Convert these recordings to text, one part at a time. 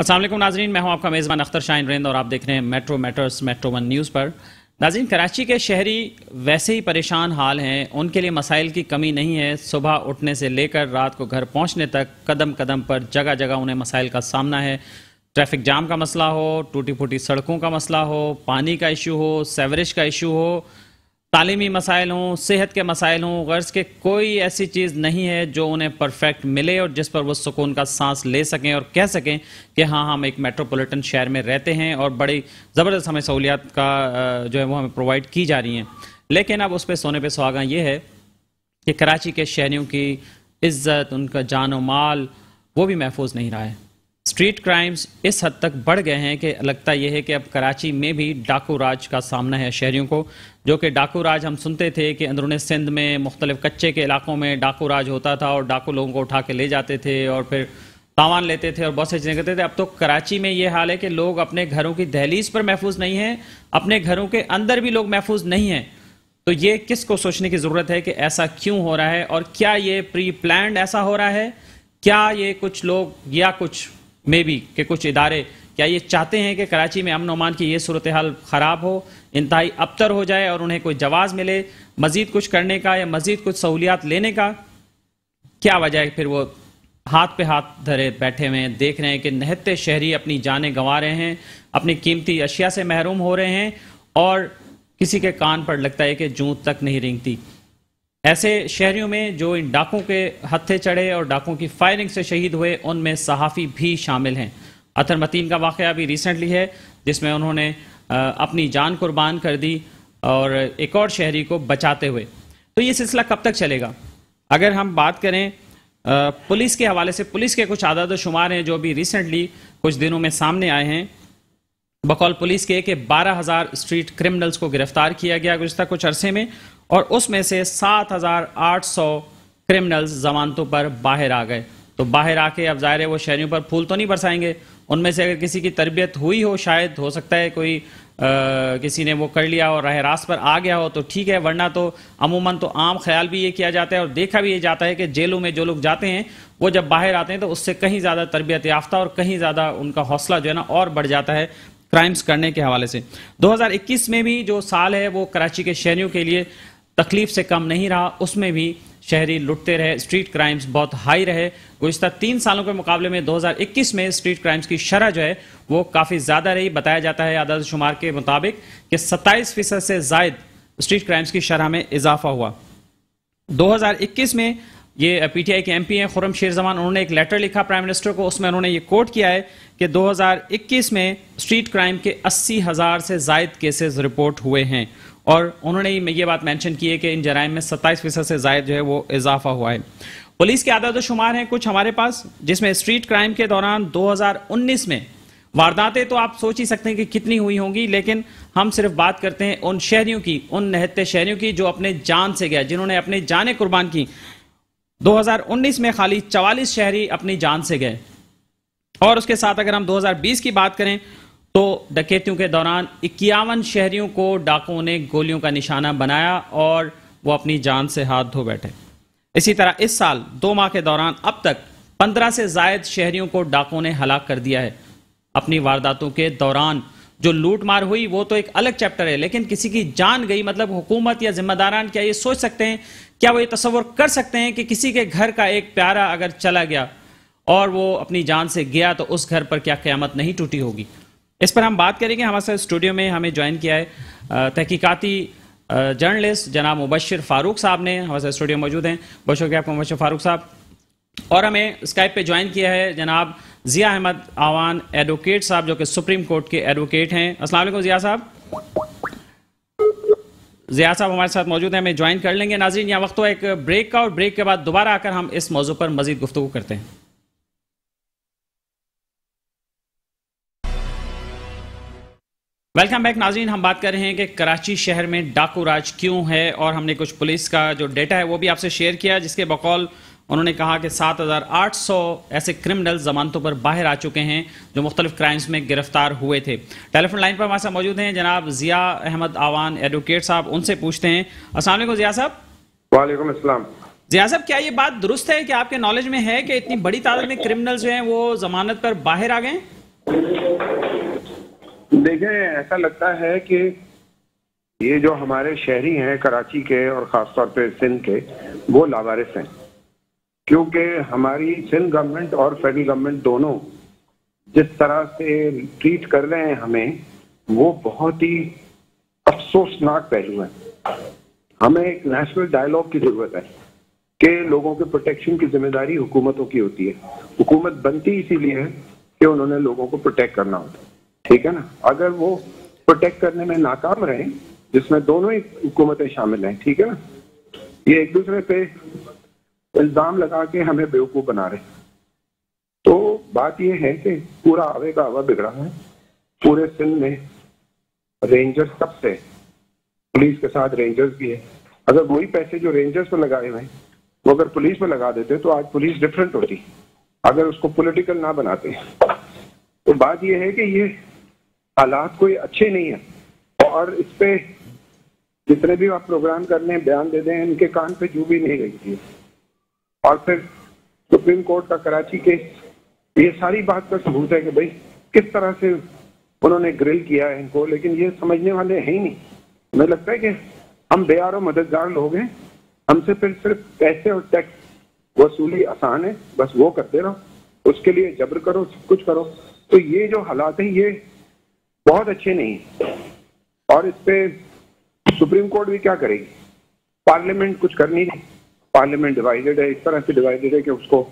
असलम नाजरीन मैं हूं आपका मेज़बान अख्तर शाह रेंद और आप देख रहे हैं Metro Matters Metro One News पर नाजीन कराची के शहरी वैसे ही परेशान हाल हैं उनके लिए मसाइल की कमी नहीं है सुबह उठने से लेकर रात को घर पहुंचने तक कदम कदम पर जगह जगह उन्हें मसाइल का सामना है ट्रैफिक जाम का मसला हो टूटी फूटी सड़कों का मसला हो पानी का इशू हो सेवरेज का इशू हो तालीमी मसाइल हों सेहत के मसाइल हों गर्ज के कोई ऐसी चीज़ नहीं है जो उन्हें परफेक्ट मिले और जिस पर वो सुकून का सांस ले सकें और कह सकें कि हाँ हम एक मेट्रोपॉलिटन शहर में रहते हैं और बड़ी ज़बरदस्त हमें सहूलियात का जो है वो हमें प्रोवाइड की जा रही हैं लेकिन अब उस पर सोने पर सुहागा ये है कि कराची के शहरीों की इज्जत उनका जान माल वो भी महफूज नहीं रहा है स्ट्रीट क्राइम्स इस हद तक बढ़ गए हैं कि लगता यह है कि अब कराची में भी डाकू राज का सामना है शहरियों को जो कि डाकू राज हम सुनते थे कि अंदरून सिंध में मुख्तलिफ कच्चे के इलाकों में डाकू राज होता था और डाकू लोगों को उठा के ले जाते थे और फिर तावान लेते थे और बहुत सारी चीज़ें करते थे अब तो कराची में ये हाल है कि लोग अपने घरों की दहलीज पर महफूज नहीं हैं अपने घरों के अंदर भी लोग महफूज नहीं हैं तो ये किसको सोचने की ज़रूरत है कि ऐसा क्यों हो रहा है और क्या ये प्री प्लान ऐसा हो रहा है क्या ये कुछ लोग या कुछ मे भी के कुछ इदारे क्या ये चाहते हैं कि कराची में अमन अमान की ये सूरत हाल ख़राब हो इंतहाई अबतर हो जाए और उन्हें कोई जवाज़ मिले मज़ीद कुछ करने का या मज़ीद कुछ सहूलियात लेने का क्या वजह है फिर वो हाथ पे हाथ धरे बैठे हुए हैं देख रहे हैं कि नहते शहरी अपनी जानें गंवा रहे हैं अपनी कीमती अशिया से महरूम हो रहे हैं और किसी के कान पर लगता है कि जूं तक नहीं रेंगती ऐसे शहरियों में जो इन डाकों के हत्थे चढ़े और डाकों की फायरिंग से शहीद हुए उनमें सहाफ़ी भी शामिल हैं अतर मतीन का वाक़ अभी रिसेंटली है जिसमें उन्होंने अपनी जान कुर्बान कर दी और एक और शहरी को बचाते हुए तो ये सिलसिला कब तक चलेगा अगर हम बात करें पुलिस के हवाले से पुलिस के कुछ आदाद शुमार हैं जो अभी रिसेंटली कुछ दिनों में सामने आए हैं बकौल पुलिस के कि बारह हज़ार स्ट्रीट क्रिमिनल्स को गिरफ्तार किया गया गुजरात कुछ अरसे में और उसमें से 7,800 क्रिमिनल्स जमानतों पर बाहर आ गए तो बाहर आके अब ज़ाहिर है वो शहरीों पर फूल तो नहीं बरसाएंगे उनमें से अगर किसी की तरबियत हुई हो शायद हो सकता है कोई आ, किसी ने वो कर लिया और राह रास्त पर आ गया हो तो ठीक है वरना तो अमूमन तो आम ख्याल भी ये किया जाता है और देखा भी ये जाता है कि जेलों में जो लोग जाते हैं वो जब बाहर आते हैं तो उससे कहीं ज़्यादा तरबियत याफ्ता और कहीं ज़्यादा उनका हौसला जो है ना और बढ़ जाता है क्राइम्स करने के हवाले से 2021 में भी जो साल है वो कराची के शहरीों के लिए तकलीफ से कम नहीं रहा उसमें भी शहरी लुटते रहे स्ट्रीट क्राइम्स बहुत हाई रहे गुज्तर तीन सालों के मुकाबले में 2021 में स्ट्रीट क्राइम्स की शरह जो है वो काफ़ी ज़्यादा रही बताया जाता है आदाद शुमार के मुताबिक कि सत्ताईस फीसद से जायद स्ट्रीट क्राइम्स की शरह में इजाफा हुआ 2021 में ये पीटीआई के एमपी हैं खुरम शेर जमान उन्होंने एक लेटर लिखा प्राइम मिनिस्टर को उसमें उन्होंने ये कोट किया है कि दो में स्ट्रीट क्राइम के अस्सी हज़ार से जायद केसेज रिपोर्ट हुए हैं और उन्होंने ये बात मेंशन की है कि इन जराइम में सत्ताईस फीसद से जायद जो है वो इजाफा हुआ है पुलिस के आदाद शुमार हैं कुछ हमारे पास जिसमें स्ट्रीट क्राइम के दौरान 2019 में वारदातें तो आप सोच ही सकते हैं कि कितनी हुई होंगी लेकिन हम सिर्फ बात करते हैं उन शहरियों की उन नहत्ते शहरियों की जो अपने जान से गए जिन्होंने अपने जानें कुर्बान की 2019 में खाली 44 शहरी अपनी जान से गए और उसके साथ अगर हम 2020 की बात करें तो डकैतियों के दौरान इक्यावन शहरियों को डाकुओं ने गोलियों का निशाना बनाया और वो अपनी जान से हाथ धो बैठे इसी तरह इस साल दो माह के दौरान अब तक पंद्रह से जायद शहरियों को डाकुओं ने हलाक कर दिया है अपनी वारदातों के दौरान जो लूट मार हुई वो तो एक अलग चैप्टर है लेकिन किसी की जान गई मतलब हुकूमत या जिम्मेदारान क्या ये सोच सकते हैं क्या वो ये तस्वर कर सकते हैं कि किसी के घर का एक प्यारा अगर चला गया और वो अपनी जान से गया तो उस घर पर क्या क्यामत नहीं टूटी होगी इस पर हम बात करेंगे हमारे साथ स्टूडियो में हमें ज्वाइन किया है तहकीकती जर्नलिस्ट जनाब मुबशर फारूक साहब ने हमारे साथ स्टूडियो मौजूद हैं बहुत शुक्रिया आपको मुबशर फारूक साहब और हमें स्काइप पे ज्वाइन किया है जनाब जिया अहमद आवान एडवोकेट साहब जो कि सुप्रीम कोर्ट के एडवोकेट हैं असल जिया साहब जिया साहब हमारे साथ मौजूद हैं हमें ज्वाइन कर लेंगे नाजीन यहाँ वक्त एक ब्रेक का और ब्रेक के बाद दोबारा आकर हम इस मौजू पर मजीद गुफ्तु करते हैं वेलकम बैक नाजीन हम बात कर रहे हैं कि कराची शहर में डाकू राज क्यों है और हमने कुछ पुलिस का जो डेटा है वो भी आपसे शेयर किया जिसके बकौल उन्होंने कहा कि 7,800 ऐसे क्रिमिनल जमानतों पर बाहर आ चुके हैं जो मुख्तलिफ क्राइम्स में गिरफ्तार हुए थे टेलीफोन लाइन पर हमारे साथ मौजूद हैं जनाब जिया अहमद आवान एडवोकेट साहब उनसे पूछते हैं असल जिया साहब वालेकुम असलम जिया साहब क्या ये बात दुरुस्त है कि आपके नॉलेज में है कि इतनी बड़ी तादाद में क्रिमिनल जो हैं वो जमानत पर बाहर आ गए देखें ऐसा लगता है कि ये जो हमारे शहरी हैं कराची के और ख़ास तौर पे सिंध के वो लावारिस हैं क्योंकि हमारी सिंध गवर्नमेंट और फेडरल गवर्नमेंट दोनों जिस तरह से ट्रीट कर रहे हैं हमें वो बहुत ही अफसोसनाक पहलू है हमें एक नेशनल डायलॉग की ज़रूरत है कि लोगों के प्रोटेक्शन की जिम्मेदारी हुकूमतों की होती है हुकूमत बनती इसीलिए है कि उन्होंने लोगों को प्रोटेक्ट करना होता है ठीक है ना अगर वो प्रोटेक्ट करने में नाकाम रहे जिसमें दोनों ही हुकूमतें शामिल हैं ठीक है ना ये एक दूसरे पे इल्ज़ाम लगा के हमें बेवकूफ़ बना रहे तो बात यह है कि पूरा आवे का आवा बिगड़ा है पूरे सिंध में रेंजर्स कब से पुलिस के साथ रेंजर्स भी है अगर वही पैसे जो रेंजर्स पर लगाए हुए हैं वो अगर पुलिस में लगा देते तो आज पुलिस डिफरेंट होती अगर उसको पॉलिटिकल ना बनाते तो बात यह है कि ये हालात कोई अच्छे नहीं है और इस पे जितने भी आप प्रोग्राम कर लें बयान दे दें इनके कान पे जू भी नहीं थी और फिर सुप्रीम कोर्ट का कराची केस ये सारी बात का सबूत है कि भाई किस तरह से उन्होंने ग्रिल किया है इनको लेकिन ये समझने वाले हैं ही नहीं मुझे लगता है कि हम बेयार और मददगार लोग हैं हमसे फिर सिर्फ पैसे और टैक्स वसूली आसान है बस वो करते रहो उसके लिए जबर करो सब कुछ करो तो ये जो हालात है ये बहुत अच्छे नहीं और इस पे सुप्रीम कोर्ट भी क्या करेगी पार्लियामेंट कुछ कर नहीं पार्लियामेंट डिवाइडेड है इस तरह से डिवाइडेड है कि उसको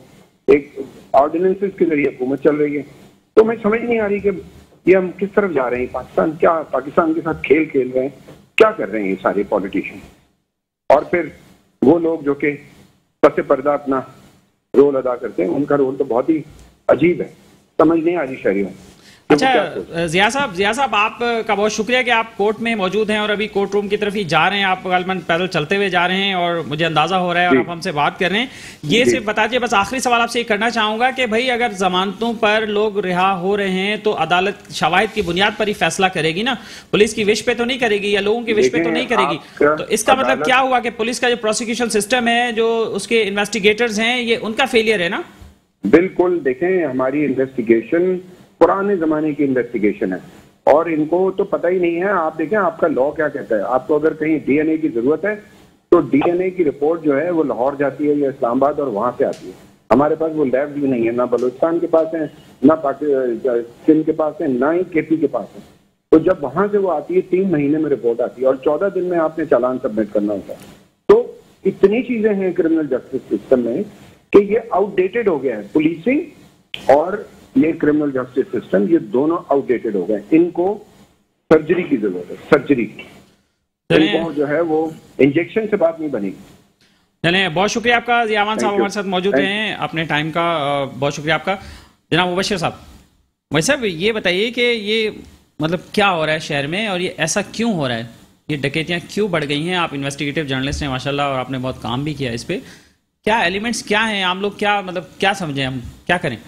एक ऑर्डिनेंसेस के जरिए हुकूमत चल रही है तो मैं समझ नहीं आ रही कि ये हम किस तरफ जा रहे हैं पाकिस्तान क्या पाकिस्तान के साथ खेल खेल रहे हैं क्या कर रहे हैं ये सारे पॉलिटिशियन और फिर वो लोग जो कि सबसे पर्दा अपना रोल अदा करते हैं उनका रोल तो बहुत ही अजीब है समझ नहीं आ रही शहरियों अच्छा जिया साहब जिया साहब आपका बहुत शुक्रिया कि आप कोर्ट में मौजूद हैं और अभी कोर्ट रूम की तरफ ही जा रहे हैं आप गलमन पैदल चलते हुए जा रहे हैं और मुझे अंदाजा हो रहा है और आप हमसे बात कर रहे हैं ये सिर्फ बता दिए बस आखिरी सवाल आपसे ये करना चाहूंगा कि भाई अगर जमानतों पर लोग रिहा हो रहे हैं तो अदालत शवाहद की बुनियाद पर ही फैसला करेगी ना पुलिस की विश पे तो नहीं करेगी या लोगों की विश पे तो नहीं करेगी तो इसका मतलब क्या हुआ कि पुलिस का जो प्रोसिक्यूशन सिस्टम है जो उसके इन्वेस्टिगेटर्स हैं ये उनका फेलियर है ना बिल्कुल देखें हमारी इन्वेस्टिगेशन पुराने जमाने की इन्वेस्टिगेशन है और इनको तो पता ही नहीं है आप देखें आपका लॉ क्या कहता है आपको अगर कहीं डीएनए की जरूरत है तो डीएनए की रिपोर्ट जो है वो लाहौर जाती है या इस्लामाबाद और वहां से आती है हमारे पास वो लैब भी नहीं है ना बलूचिस्तान के पास है ना पाकिस्तान के पास है ना ही के के पास है तो जब वहां से वो आती है तीन महीने में रिपोर्ट आती है और चौदह दिन में आपने चालान सबमिट करना होता है तो इतनी चीजें हैं क्रिमिनल जस्टिस सिस्टम में कि ये आउटडेटेड हो गया है पुलिसिंग और ये क्रिमिनल जस्टिस सिस्टम ये दोनों आउटडेटेड हो गए इनको सर्जरी की जरूरत है सर्जरी इनको जो है वो इंजेक्शन से बात नहीं बनेगी चलें बहुत शुक्रिया आपका जियावान साहब हमारे साथ मौजूद हैं अपने टाइम का बहुत शुक्रिया आपका जनाब मुबशर साहब भाई साहब ये बताइए कि ये मतलब क्या हो रहा है शहर में और ये ऐसा क्यों हो रहा है ये डकैतियाँ क्यों बढ़ गई हैं आप इन्वेस्टिगेटिव जर्नलिस्ट हैं माशाल्लाह और आपने बहुत काम भी किया इस पर क्या एलिमेंट्स क्या हैं आप लोग क्या मतलब क्या समझें हम क्या करें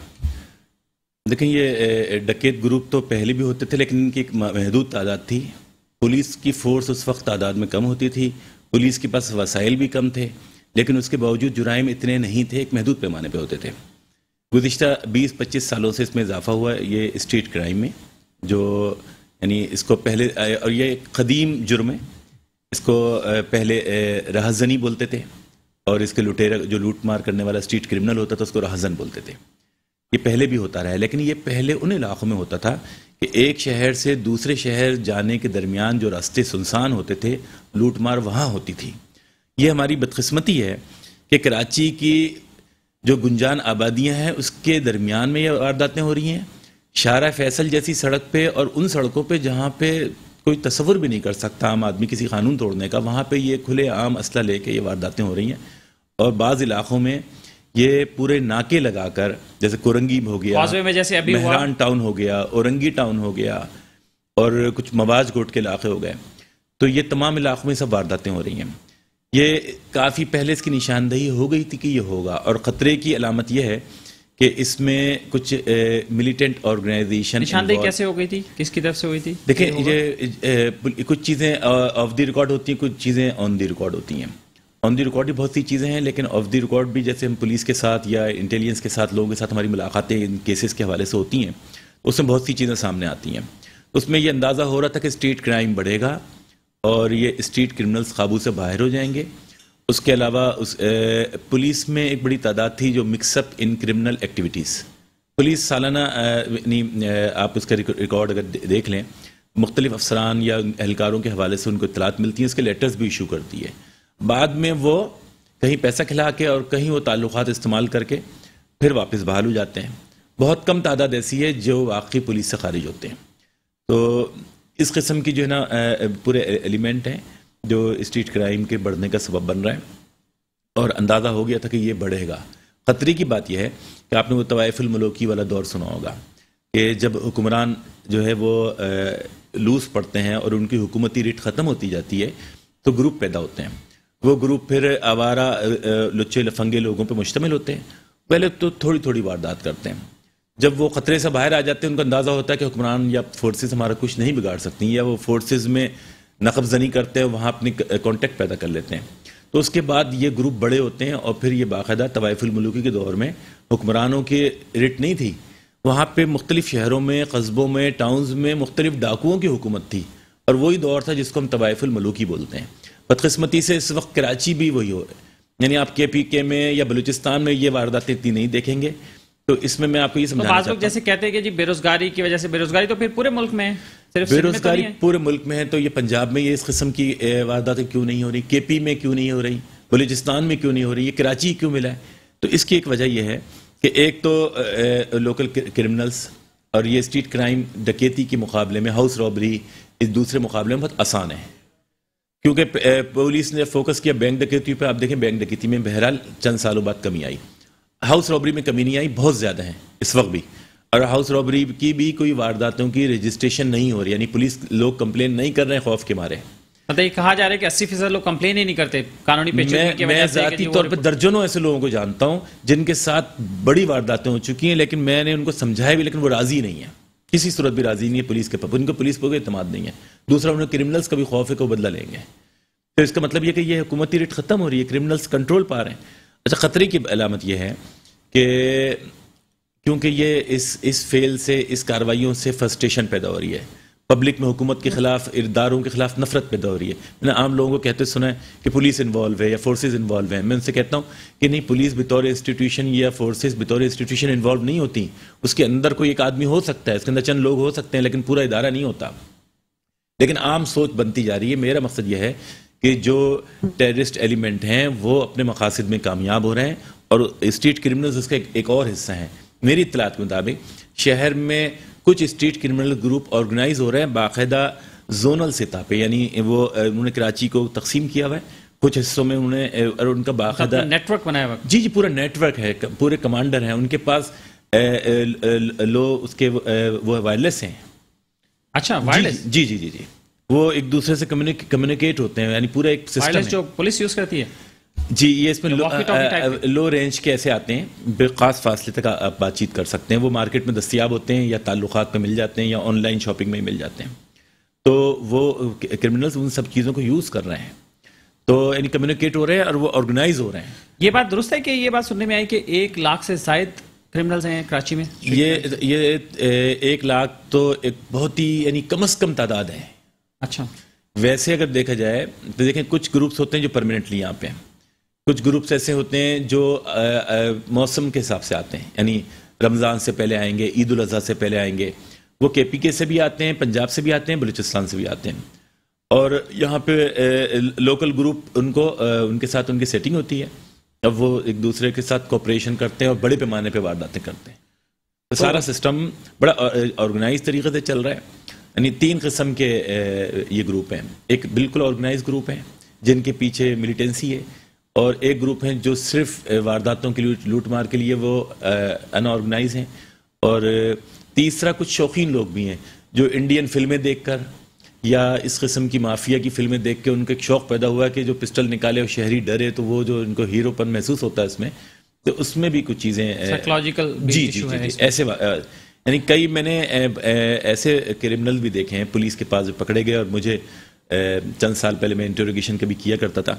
देखें ये डकैत ग्रुप तो पहले भी होते थे लेकिन इनकी एक महदूद तादाद थी पुलिस की फोर्स उस वक्त तादाद में कम होती थी पुलिस के पास वसाइल भी कम थे लेकिन उसके बावजूद जुराइम इतने नहीं थे एक महदूद पैमाने पर होते थे गुज्त 20-25 सालों से इसमें इजाफा हुआ ये स्ट्रीट क्राइम में जो यानी इसको पहले और ये कदीम जुर्म है इसको पहले रहाजनी बोलते थे और इसके लुटेरा जो लूट मार करने वाला स्ट्रीट क्रिमिनल होता था उसको रहाजन बोलते थे ये पहले भी होता रहा है लेकिन ये पहले उन इलाक़ों में होता था कि एक शहर से दूसरे शहर जाने के दरमियान जो रास्ते सुनसान होते थे लूटमार वहाँ होती थी ये हमारी बदकस्मती है कि कराची की जो गुंजान आबादियाँ हैं उसके दरमियान में ये वारदातें हो रही हैं शारा फैसल जैसी सड़क पे और उन सड़कों पे जहाँ पे कोई तस्वुर भी नहीं कर सकता आम आदमी किसी कानून तोड़ने का वहाँ पे ये खुले आम असला लेके ये वारदातें हो रही हैं और बाज़ इलाक़ों में ये पूरे नाके लगाकर जैसे कोरंगीब हो गया में जैसे अभी मेहरान टाउन हो गया औरंगी टाउन हो गया और कुछ मवाज गोट के इलाके हो गए तो ये तमाम इलाकों में सब वारदातें हो रही हैं ये काफ़ी पहले इसकी निशानदेही हो गई थी कि ये होगा और ख़तरे की अलामत यह है कि इसमें कुछ मिलिटेंट ऑर्गेनाइजेशन निशानदेही कैसे हो गई थी किसकी तरफ से हुई थी देखिए ये कुछ चीज़ें ऑफ द रिकॉर्ड होती हैं कुछ चीज़ें ऑन द रिकॉर्ड होती हैं ऑन दी रिकॉर्ड भी बहुत सी चीज़ें हैं लेकिन ऑफ दी रिकॉर्ड भी जैसे हम पुलिस के साथ या इंटेलिजेंस के साथ लोगों के साथ हमारी मुलाकातें इन केसेस के हवाले से होती हैं उसमें बहुत सी चीज़ें सामने आती हैं उसमें यह अंदाज़ा हो रहा था कि स्ट्रीट क्राइम बढ़ेगा और ये स्ट्रीट क्रिमिनल्स काबू से बाहर हो जाएंगे उसके अलावा उस पुलिस में एक बड़ी तादाद थी जो mix up in criminal activities police सालाना नहीं आप उसका रिकॉर्ड अगर देख लें मुख्तलिफ अफसरान या एहलकारों के हवाले से उनको इतलात मिलती हैं उसके लेटर्स भी इशू करती है बाद में वो कहीं पैसा खिला के और कहीं वो ताल्लुकात इस्तेमाल करके फिर वापस बहाल हो जाते हैं बहुत कम तादाद ऐसी है जो वाकई पुलिस से खारिज होते हैं तो इस किस्म की जो है ना पूरे एलिमेंट हैं जो स्ट्रीट क्राइम के बढ़ने का सबब बन रहा है और अंदाज़ा हो गया था कि ये बढ़ेगा ख़तरे की बात यह है कि आपने वो तवायफुलमलोकी वाला दौर सुना होगा कि जब हुक्मरान जो है वो लूज़ पड़ते हैं और उनकी हुकूमती रिट ख़त्म होती जाती है तो ग्रुप पैदा होते हैं वो ग्रुप फिर आवारा लुच्चे लफंगे लोगों पर मुश्तमिल होते हैं पहले तो थोड़ी थोड़ी वारदात करते हैं जब वो ख़तरे से बाहर आ जाते हैं उनका अंदाज़ा होता है कि हुक्मरान या फोर्सेस हमारा कुछ नहीं बिगाड़ सकती या वो फोर्सेस में नकबजनी करते हैं वहाँ अपनी कॉन्टेक्ट पैदा कर लेते हैं तो उसके बाद ये ग्रुप बड़े होते हैं और फिर ये बाकायदा तवायफुलमलूकी के दौर में हुक्मरानों के रेट नहीं थी वहाँ पर मुख्तलिफ़ शहरों में कस्बों में टाउन्स में मुख्तलिफ डाकुओं की हुकूमत थी और वही दौर था जिसको हम तवायफुलमलूकी बोलते हैं बदकस्मती से इस वक्त कराची भी वही हो रहा है यानी आप के पी के में या बलूचिस्तान में ये वारदातें इतनी नहीं देखेंगे तो इसमें मैं आपको ये समझा तो जैसे कहते हैं कि जी बेरोजगारी की वजह से बेरोजगारी तो फिर पूरे मुल्क में सिर्फ तो बेरोजगारी तो पूरे मुल्क में है तो ये पंजाब में ये इस किस्म की वारदातें क्यों नहीं हो रही के पी में क्यों नहीं हो रही बलूचिस्तान में क्यों नहीं हो रही ये कराची क्यों मिला है तो इसकी एक वजह यह है कि एक तो लोकल क्रिमिनल्स और ये स्ट्रीट क्राइम डकेती के मुकाबले में हाउस रॉबरी इस दूसरे मुकाबले में बहुत आसान है क्योंकि पुलिस ने फोकस किया बैंक डकैती पर आप देखें बैंक डकैती में बहरहाल चंद सालों बाद कमी आई हाउस रॉबरी में कमी नहीं आई बहुत ज़्यादा है इस वक्त भी और हाउस रॉबरी की भी कोई वारदातों की रजिस्ट्रेशन नहीं हो रही यानी पुलिस लोग कंप्लेन नहीं कर रहे हैं खौफ के मारे मतलब कहा जा रहा है कि अस्सी फीसद लोग कंप्लेन ही नहीं करते कानूनी मैं, मैं जाती तौर पर दर्जनों ऐसे लोगों को जानता हूँ जिनके साथ बड़ी वारदातें हो चुकी हैं लेकिन मैंने उनको समझाया भी लेकिन वो राजी नहीं है किसी सूरत भी राजी नहीं है पुलिस के पास उनको पुलिस पर कोई इतमाद नहीं है दूसरा उन्हें क्रिमिनल्स का भी खौफ है को बदला लेंगे तो इसका मतलब यह कि यह हुकूमती रेट ख़त्म हो रही है क्रिमिनल्स कंट्रोल पा रहे हैं अच्छा ख़तरे की अलामत यह है कि क्योंकि ये इस इस फेल से इस कार्रवाइयों से फ्रस्ट्रेशन पैदा हो रही है पब्लिक में हुकूमत के खिलाफ इरदारों के खिलाफ नफरत पैदा हो रही है मैंने आम लोगों को कहते सुना है कि पुलिस इन्वॉल्व है या फोर्सेज इन्वॉल्व हैं मैं उनसे कहता हूँ कि नहीं पुलिस बतौर इंस्टीट्यूशन या फोर्सेज बतौर इंस्टीट्यूशन इन्वॉल्व नहीं होती उसके अंदर कोई एक आदमी हो सकता है उसके अंदर चंद लोग हो सकते हैं लेकिन पूरा इदारा नहीं होता लेकिन आम सोच बनती जा रही है मेरा मकसद यह है कि जो टेररिस्ट एलिमेंट हैं वो अपने मकासद में कामयाब हो रहे हैं और स्ट्रीट क्रिमिनल्स उसका एक और हिस्सा हैं मेरी इतलात के मुताबिक शहर में कुछ स्ट्रीट क्रिमिनल ग्रुप ऑर्गेनाइज हो रहे हैं बाकायदा जोनल सतह पे यानी वो उन्होंने कराची को तकसीम किया हुआ है कुछ हिस्सों में उन्हें और उनका बाकायदा नेटवर्क बनाया हुआ जी जी पूरा नेटवर्क है पूरे कमांडर हैं उनके पास लो उसके वो वायरलेस हैं अच्छा वायरलेस जी जी जी जी वो एक दूसरे से कम्युनिकेट होते हैं यानी पूरा एक सिस्टम जो पुलिस यूज करती है जी ये इसमें लो, लो रेंज के ऐसे आते हैं बेखास फासले तक आप बातचीत कर सकते हैं वो मार्केट में दस्तियाब होते हैं या ताल्लुकात में मिल जाते हैं या ऑनलाइन शॉपिंग में मिल जाते हैं तो वो क्रिमिनल्स उन सब चीज़ों को यूज़ कर रहे हैं तो यानी कम्युनिकेट हो रहे हैं और वो ऑर्गेनाइज हो रहे हैं ये बात दुरुस्त है कि ये बात सुनने में आई कि एक लाख से शायद क्रिमिनल्स हैं कराची में ये ये एक लाख तो एक बहुत ही यानी कम अज कम तादाद है अच्छा वैसे अगर देखा जाए तो देखें कुछ ग्रुप्स होते हैं जो परमानेंटली यहाँ पे हैं कुछ ग्रुप्स ऐसे होते हैं जो मौसम के हिसाब से आते हैं यानी रमज़ान से पहले आएंगे ईद उल से पहले आएंगे वो के पी के से भी आते हैं पंजाब से भी आते हैं बलूचिस्तान से भी आते हैं और यहाँ पे लोकल ग्रुप उनको उनके साथ उनकी सेटिंग होती है अब वो एक दूसरे के साथ कॉपरेशन करते हैं और बड़े पैमाने पे वारदातें करते हैं तो सारा सिस्टम तो बड़ा ऑर्गेनाइज तरीके से चल रहा है यानी तीन किस्म के ये ग्रुप हैं एक बिल्कुल ऑर्गेनाइज ग्रुप हैं जिनके पीछे मिलिटेंसी है और एक ग्रुप हैं जो सिर्फ वारदातों के लिए लूट मार के लिए वो अनऑर्गेनाइज हैं और तीसरा कुछ शौकीन लोग भी हैं जो इंडियन फिल्में देखकर या इस किस्म की माफिया की फिल्में देख के उनका एक शौक़ पैदा हुआ कि जो पिस्टल निकाले और शहरी डरे तो वो जो इनको हीरोपन महसूस होता है इसमें तो उसमें भी कुछ चीज़ें साइकोलॉजिकल जी जी जी, जी ऐसे यानी कई मैंने ऐसे क्रिमिनल भी देखे हैं पुलिस के पास पकड़े गए और मुझे चंद साल पहले मैं इंटरोगेशन कभी किया करता था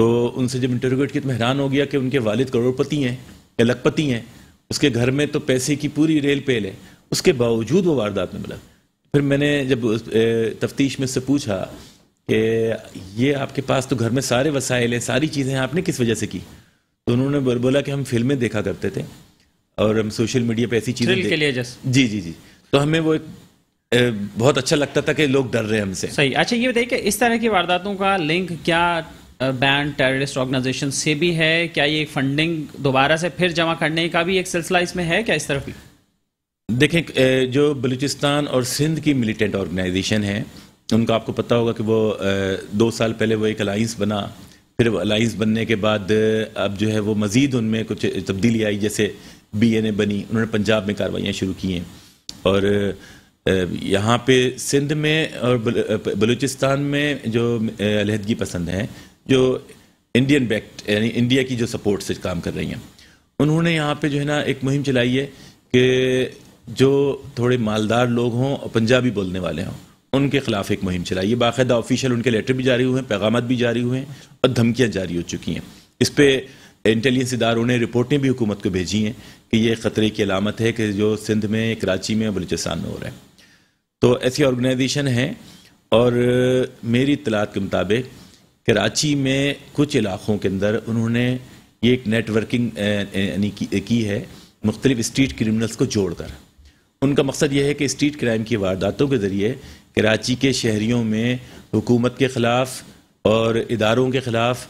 तो उनसे जब इंटरोगेट किया तो हैरान हो गया कि उनके वालिद करोड़पति हैं या लखपति हैं उसके घर में तो पैसे की पूरी रेल पेल है उसके बावजूद वो वारदात में मिला फिर मैंने जब तफ्तीश में से पूछा कि ये आपके पास तो घर में सारे वसाइल हैं सारी चीज़ें हैं आपने किस वजह से की तो उन्होंने बोला कि हम फिल्में देखा करते थे और हम सोशल मीडिया पर ऐसी चीज़ें के लिए जी जी जी तो हमें वो एक बहुत अच्छा लगता था कि लोग डर रहे हैं हमसे सही अच्छा ये बताइए कि इस तरह की वारदातों का लिंक क्या बैंड टेररिस्ट ऑर्गेनाइजेशन से भी है क्या ये फंडिंग दोबारा से फिर जमा करने का भी एक सिलसिला इसमें है क्या इस तरफ भी देखें जो बलूचिस्तान और सिंध की मिलिटेंट ऑर्गेनाइजेशन है उनका आपको पता होगा कि वो दो साल पहले वो एक अलाइंस बना फिर अलाइंस बनने के बाद अब जो है वो मज़ीद उनमें कुछ तब्दीली आई जैसे बी एन ए बनी उन्होंने पंजाब में कार्रवाइयाँ शुरू की हैं और यहाँ पे सिंध में और बलूचिस्तान में जो अलहदगी पसंद है जो इंडियन बैक्ट यानी इंडिया की जो सपोर्ट से काम कर रही हैं उन्होंने यहाँ पे जो है ना एक मुहिम चलाई है कि जो थोड़े मालदार लोग हों और पंजाबी बोलने वाले हों उनके खिलाफ एक मुहिम चलाई है बाकायदा ऑफिशियल उनके लेटर भी जारी हुए हैं पैगाम भी जारी हुए हैं और धमकियाँ जारी हो चुकी हैं इस पर इंटेलिजेंस इदारों ने रिपोर्टें भी हुकूमत को भेजी हैं कि ये ख़तरे की अलामत है कि जो सिंध में कराची में बलूचिस्तान में हो रहा है तो ऐसी ऑर्गेनाइजेशन है और मेरी इतलात के मुताबिक कराची में कुछ इलाक़ों के अंदर उन्होंने ये एक नेटवर्किंग यानी की है मुख्तलिफ स्ट्रीट क्रिमिनल्स को जोड़कर उनका मकसद यह है कि स्ट्रीट क्राइम की वारदातों के ज़रिए कराची के शहरीों में हुकूमत के ख़िलाफ़ और इदारों के ख़िलाफ़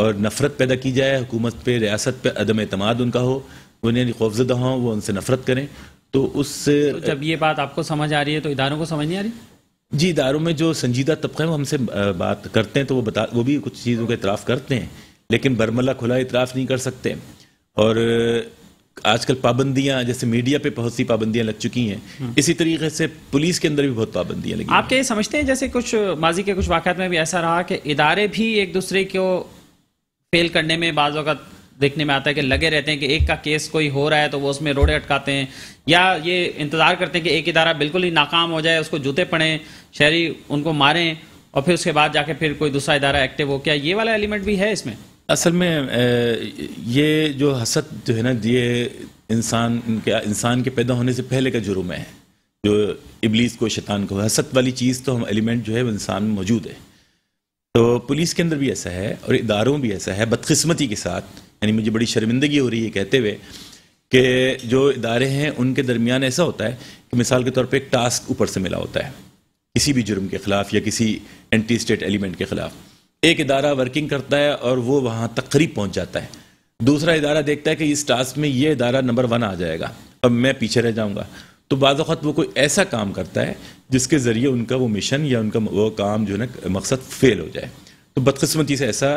और नफ़रत पैदा की जाए हुकूमत पर रियासत पर अदम अतमाद उनका हो उन्हें खौफजदा हों वो उनसे नफ़रत करें तो उस तो जब ये बात आपको समझ आ रही है तो इदारों को समझ नहीं आ रही जी इदारों में जो संजीदा तबका है वो हमसे बात करते हैं तो वो बता वो भी कुछ चीज़ों का इतराफ़ करते हैं लेकिन बरमला खुला इतराफ़ नहीं कर सकते और आजकल पाबंदियां जैसे मीडिया पे बहुत सी पाबंदियां लग चुकी हैं हम्म। इसी तरीके से पुलिस के अंदर भी बहुत पाबंदियां लगी आप क्या समझते हैं जैसे कुछ माजी के कुछ वाक़ में भी ऐसा रहा कि इदारे भी एक दूसरे को फेल करने में बाज़ देखने में आता है कि लगे रहते हैं कि एक का केस कोई हो रहा है तो वो उसमें रोड़े अटकाते हैं या ये इंतज़ार करते हैं कि एक इदारा बिल्कुल ही नाकाम हो जाए उसको जूते पड़ें शहरी उनको मारें और फिर उसके बाद जाके फिर कोई दूसरा इदारा एक्टिव हो क्या ये वाला एलिमेंट भी है इसमें असल में ये जो हसद जो है ना ये इंसान इनके इंसान के पैदा होने से पहले का जुर्म है जो इबलीस को शैतान को हसद वाली चीज़ तो हम एलिमेंट जो है वो इंसान में मौजूद है तो पुलिस के अंदर भी ऐसा है और इदारों भी ऐसा है बदकस्मती के साथ यानी मुझे बड़ी शर्मिंदगी हो रही है कहते हुए कि जो इदारे हैं उनके दरमियान ऐसा होता है कि मिसाल के तौर पर एक टास्क ऊपर से मिला होता है किसी भी जुर्म के ख़िलाफ़ या किसी एंटी स्टेट एलिमेंट के ख़िलाफ़ एक इदारा वर्किंग करता है और वो वहाँ तक करीब पहुँच जाता है दूसरा इदारा देखता है कि इस टास्क में ये इदारा नंबर वन आ जाएगा अब मैं पीछे रह जाऊँगा तो बाज़त वो कोई ऐसा काम करता है जिसके ज़रिए उनका वो मिशन या उनका वो काम जो है ना मकसद फ़ेल हो जाए तो बदकिस्मती से ऐसा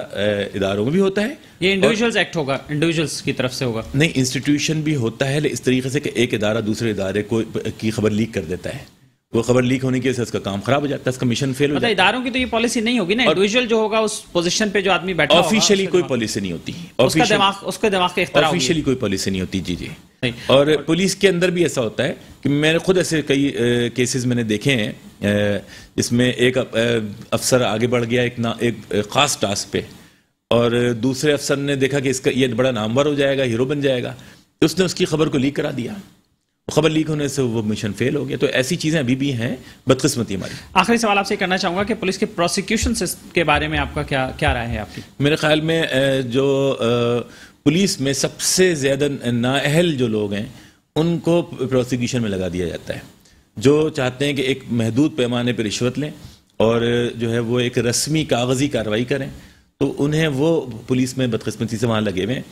इदारों में भी होता है ये इंडिविजुअल्स एक्ट होगा इंडिविजुअल्स की तरफ से होगा नहीं इंस्टीट्यूशन भी होता है इस तरीके से कि एक इदारा दूसरे इदारे को की खबर लीक कर देता है वो खबर लीक होने की वजह से उसका काम खराब हो जाता है उसका मिशन फेल हो जाता है इधारों की तो ये पॉलिसी नहीं होगी ना इंडिविजुअल जो होगा उस पोजीशन पे जो आदमी बैठा ऑफिशियली कोई पॉलिसी नहीं होती उसका दिमाग उसके दिमाग का ऑफिशियली कोई पॉलिसी नहीं होती जी जी और पुलिस के अंदर भी ऐसा होता है कि मैंने खुद ऐसे कई केसेस मैंने देखे हैं जिसमें एक अफसर आगे बढ़ गया एक ना एक खास टास्क पे और दूसरे अफसर ने देखा कि इसका ये बड़ा नामवर हो जाएगा हीरो बन जाएगा तो उसने उसकी खबर को लीक करा दिया खबर लीक होने से वो मिशन फेल हो गया तो ऐसी चीज़ें अभी भी हैं बदकिस्मती हमारी आखिरी सवाल आपसे करना चाहूँगा कि पुलिस के प्रोसिक्यूशन के बारे में आपका क्या क्या राय है आपकी मेरे ख्याल में जो पुलिस में सबसे ज़्यादा नाअहल जो लोग हैं उनको प्रोसिक्यूशन में लगा दिया जाता है जो चाहते हैं कि एक महदूद पैमाने पर रिश्वत लें और जो है वो एक रस्मी कागज़ी कार्रवाई करें तो उन्हें वो पुलिस में बदकस्मती से वहाँ लगे हुए हैं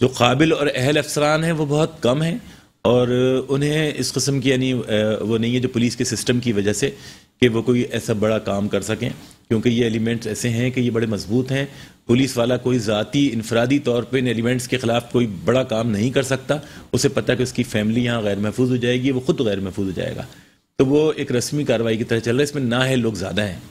जो काबिल और अहल अफसरान हैं वो बहुत कम हैं और उन्हें इस कस्म की यानी वो नहीं है जो पुलिस के सिस्टम की वजह से कि वो कोई ऐसा बड़ा काम कर सकें क्योंकि ये एलिमेंट्स ऐसे हैं कि ये बड़े मजबूत हैं पुलिस वाला कोई ज़ाती इनफरादी तौर पे इन एलिमेंट्स के ख़िलाफ़ कोई बड़ा काम नहीं कर सकता उसे पता कि उसकी फैमिली यहाँ गैर महफूज हो जाएगी वो ख़ुद गैर महफूज हो जाएगा तो वो एक रस्मी कार्रवाई की तरह चल रहा है इसमें ना है लोग ज़्यादा हैं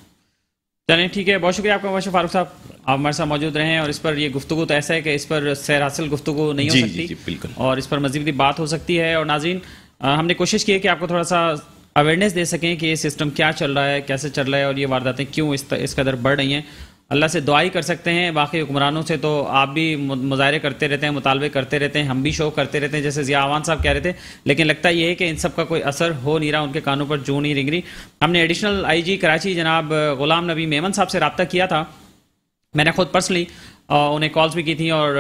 चलें ठीक है बहुत शुक्रिया आपका बहुत फारूक साहब आप हमारे साथ मौजूद रहे हैं और इस पर ये गुफ्तु तो ऐसा है कि इस पर सैर हासिल गुफ्तु नहीं जी, हो सकती जी, बिल्कुल और इस पर मजीदी बात हो सकती है और नाजीन हमने कोशिश की है कि आपको थोड़ा सा अवेयरनेस दे सकें कि ये सिस्टम क्या चल रहा है कैसे चल रहा है और ये वारदातें क्यों इस, इस कदर बढ़ रही हैं अल्लाह से दुआई कर सकते हैं बाकी हुक्मरानों से तो आप भी मुजाहरे करते रहते हैं मुतालबे करते रहते हैं हम भी शो करते रहते हैं जैसे जिया आवान साहब कह रहे थे लेकिन लगता ये है कि इन सब का कोई असर हो नहीं रहा उनके कानों पर जू नहीं रिंग रही हमने एडिशनल आईजी कराची जनाब गुलाम नबी मेमन साहब से रबता किया था मैंने खुद पर्सनली उन्हें कॉल्स भी की थी और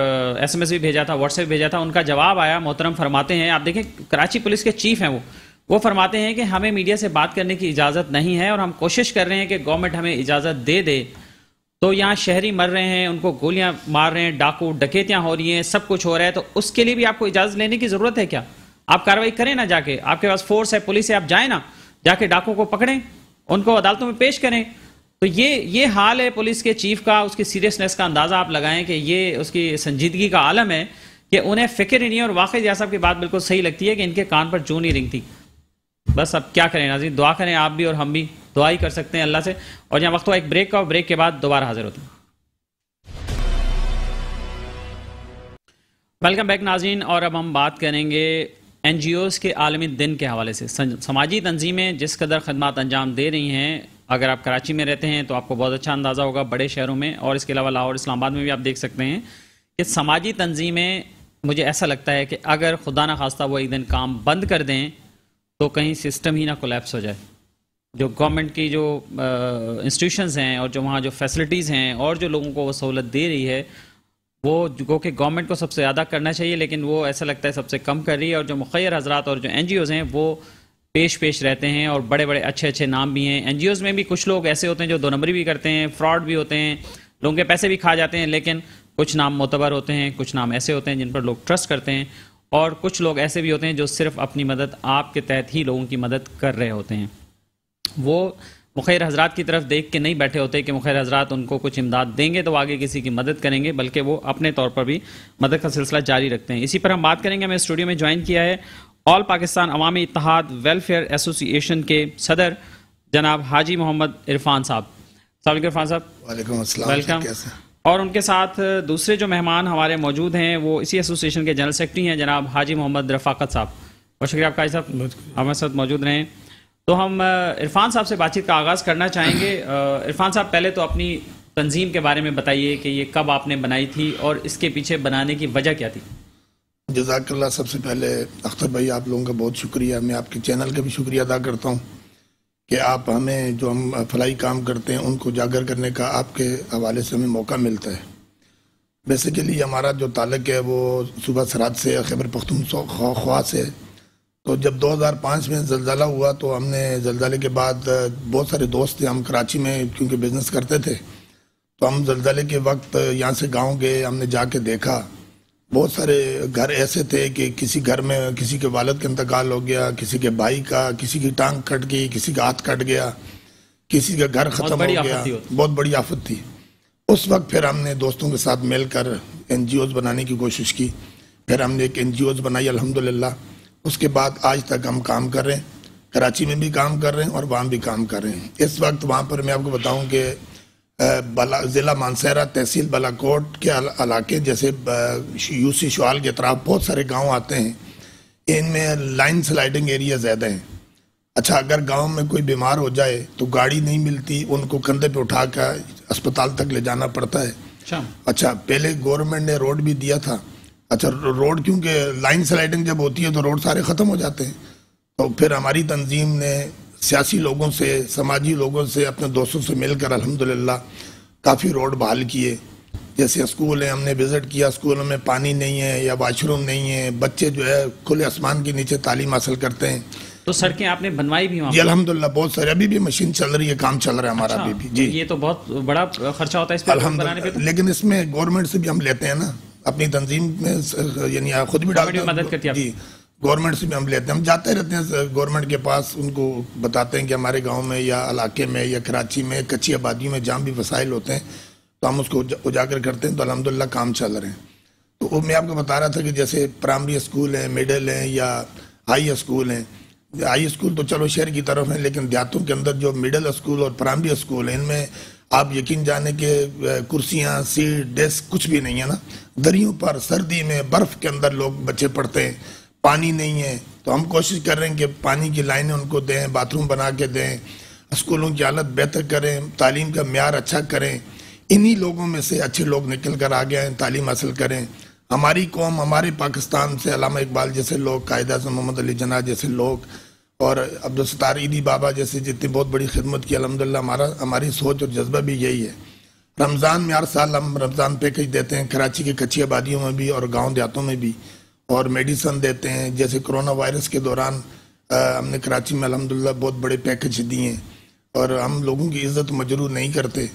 एस भी भेजा था व्हाट्सएप भेजा था उनका जवाब आया मोहतरम फरमाते हैं आप देखें कराची पुलिस के चीफ हैं वो वो फरमाते हैं कि हमें मीडिया से बात करने की इजाज़त नहीं है और हम कोशिश कर रहे हैं कि गवर्नमेंट हमें इजाज़त दे दे तो यहाँ शहरी मर रहे हैं उनको गोलियां मार रहे हैं डाकू डकेतियां हो रही हैं सब कुछ हो रहा है तो उसके लिए भी आपको इजाजत लेने की जरूरत है क्या आप कार्रवाई करें ना जाके आपके पास फोर्स है पुलिस है आप जाए ना जाके डाकू को पकड़ें उनको अदालतों में पेश करें तो ये ये हाल है पुलिस के चीफ का उसकी सीरियसनेस का अंदाज़ा आप लगाएं कि ये उसकी संजीदगी का आलम है कि उन्हें फिक्र ही नहीं है और वाकई जैसा की बात बिल्कुल सही लगती है कि इनके कान पर जू नहीं रिंगती बस अब क्या करें नाजी दुआ करें आप भी और हम भी दुआ ही कर सकते हैं अल्लाह से और यहाँ वक्त हुआ एक ब्रेक का और ब्रेक के बाद दोबारा हाजिर होते हैं वेलकम बैक नाजीन और अब हम बात करेंगे एन जी ओज़ के आलमी दिन के हवाले से समाजी तंजीमें जिस कदर खदमात अंजाम दे रही हैं अगर आप कराची में रहते हैं तो आपको बहुत अच्छा अंदाज़ा होगा बड़े शहरों में और इसके अलावा लाहौर इस्लामाबाद में भी आप देख सकते हैं कि समाजी तंजीमें मुझे ऐसा लगता है कि अगर खुदा न खास्ता वो एक दिन काम बंद कर दें तो कहीं सिस्टम ही ना कोलेप्स हो जाए जो गवर्नमेंट की जो इंस्टीट्यूशंस हैं और जो वहाँ जो फैसिलिटीज़ हैं और जो लोगों को वो सहूलत दे रही है वो जो कि गवर्नमेंट को सबसे ज़्यादा करना चाहिए लेकिन वो ऐसा लगता है सबसे कम कर रही है और जो मुखैर हजरात और जो एन हैं वो पेश पेश रहते हैं और बड़े बड़े अच्छे अच्छे नाम भी हैं एन में भी कुछ लोग ऐसे होते हैं जो दो नंबरी भी करते हैं फ्रॉड भी होते हैं लोगों के पैसे भी खा जाते हैं लेकिन कुछ नाम मोतबर होते हैं कुछ नाम ऐसे होते हैं जिन पर लोग ट्रस्ट करते हैं और कुछ लोग ऐसे भी होते हैं जो सिर्फ अपनी मदद आपके तहत ही लोगों की मदद कर रहे होते हैं वो मुखैर हजरात की तरफ देख के नहीं बैठे होते कि मुखैर हजरात उनको कुछ इमदाद देंगे तो आगे किसी की मदद करेंगे बल्कि वो अपने तौर पर भी मदद का सिलसिला जारी रखते हैं इसी पर हम बात करेंगे हमें स्टूडियो में ज्वाइन किया है ऑल पाकिस्तान अवामी इतिहाद वेलफेयर एसोसिएशन के सदर जनाब हाजी मोहम्मद इरफान साहब सलाम इरफान साहब वेलकम और उनके साथ दूसरे जो मेहमान हमारे मौजूद हैं वो इसी एसोसिएशन के जनरल सेक्रेटरी हैं जनाब हाजी मोहम्मद रफाकत साहब बहुत शुक्रिया आपका साहब हमारे साथ मौजूद रहे तो हम इरफान साहब से बातचीत का आगाज़ करना चाहेंगे इरफान साहब पहले तो अपनी तंजीम के बारे में बताइए कि ये कब आपने बनाई थी और इसके पीछे बनाने की वजह क्या थी जजाकल्ला सबसे पहले अख्तर भाई आप लोगों का बहुत शुक्रिया मैं आपके चैनल का भी शुक्रिया अदा करता हूँ कि आप हमें जो हम फलाई काम करते हैं उनको जागर करने का आपके हवाले से हमें मौका मिलता है बेसिकली हमारा जो ताल्लक है वो सुबह सरात से खैबर ख्वा से तो जब 2005 में जलजला हुआ तो हमने जलजले के बाद बहुत सारे दोस्त थे हम कराची में क्योंकि बिज़नेस करते थे तो हम जलजले के वक्त यहाँ से गाँव गए हमने जाके देखा बहुत सारे घर ऐसे थे कि किसी घर में किसी के वालद का इंतकाल हो गया किसी के भाई का किसी की टांग कट गई किसी का हाथ कट गया किसी का घर ख़त्म हो गया बहुत बड़ी आफत थी उस वक्त फिर हमने दोस्तों के साथ मिलकर एन बनाने की कोशिश की फिर हमने एक एन बनाई अलहमदिल्ला उसके बाद आज तक हम काम कर रहे हैं कराची में भी काम कर रहे हैं और वहाँ भी काम कर रहे हैं इस वक्त वहाँ पर मैं आपको बताऊँ कि बला ज़िला मानसरा तहसील बालाकोट के इलाके जैसे यूसी शुआल के अतराफ बहुत सारे गांव आते हैं इनमें लाइन स्लाइडिंग एरिया ज़्यादा हैं अच्छा अगर गांव में कोई बीमार हो जाए तो गाड़ी नहीं मिलती उनको कंधे पे उठा कर अस्पताल तक ले जाना पड़ता है अच्छा।, अच्छा पहले गवर्नमेंट ने रोड भी दिया था अच्छा रोड क्योंकि लाइन स्लाइडिंग जब होती है तो रोड सारे ख़त्म हो जाते हैं तो फिर हमारी तंजीम ने सियासी लोगों से समाजी लोगों से अपने दोस्तों से मिलकर अल्हम्दुलिल्लाह काफ़ी रोड बहाल किए जैसे स्कूल हैं हमने विज़िट किया स्कूलों में पानी नहीं है या वाशरूम नहीं है बच्चे जो है खुले आसमान के नीचे तालीम हासिल करते हैं तो सड़कें आपने बनवाई भी जी अलहमदुल्ला बहुत सारी अभी भी मशीन चल रही है काम चल रहा है हमारा अच्छा, अभी भी जी तो ये तो बहुत बड़ा खर्चा होता है इस बनाने पे तो? लेकिन इसमें गवर्नमेंट से भी हम लेते हैं ना अपनी तंजीम में यानी खुद भी तो डाल मदद करती है जी गवर्नमेंट से भी हम लेते हैं हम जाते रहते हैं गवर्नमेंट के पास उनको बताते हैं कि हमारे गांव में या इलाके में या कराची में कच्ची आबादी में जहाँ भी वसाइल होते हैं तो हम उसको उजागर करते हैं तो अलहमदिल्ला काम चल रहे हैं तो वो मैं आपको बता रहा था कि जैसे प्राइमरी स्कूल हैं मिडिल हैं या हाई स्कूल हैं हाई स्कूल तो चलो शहर की तरफ है लेकिन देहातों के अंदर जो मिडिल स्कूल और प्राइमरी स्कूल हैं इनमें आप यकीन जाने के कुर्सियाँ सीट डेस्क कुछ भी नहीं है ना दरियों पर सर्दी में बर्फ़ के अंदर लोग बच्चे पढ़ते हैं पानी नहीं है तो हम कोशिश कर रहे हैं कि पानी की लाइनें उनको दें बाथरूम बना के दें स्कूलों की हालत बेहतर करें तालीम का मैार अच्छा करें इन्हीं लोगों में से अच्छे लोग निकल कर गए हैं तालीम हासिल करें हमारी कौम हमारे पाकिस्तान से अलामा इकबाल जैसे लोग कायदा से मोहम्मद अली जना जैसे लोग और अब्दुलस्तार ईदी बाबा जैसे जितनी बहुत बड़ी खिदमत की अलहमदिल्ला हमारा हमारी सोच और जज्बा भी यही है रमज़ान में हर साल हम रमज़ान पैकेज देते हैं कराची की कच्ची आबादियों में भी और गाँव देहातों में भी और मेडिसन देते हैं जैसे कोरोना वायरस के दौरान हमने कराची में अलहमदिल्ला बहुत बड़े पैकेज दिए हैं और हम लोगों की इज्जत मजरू नहीं करते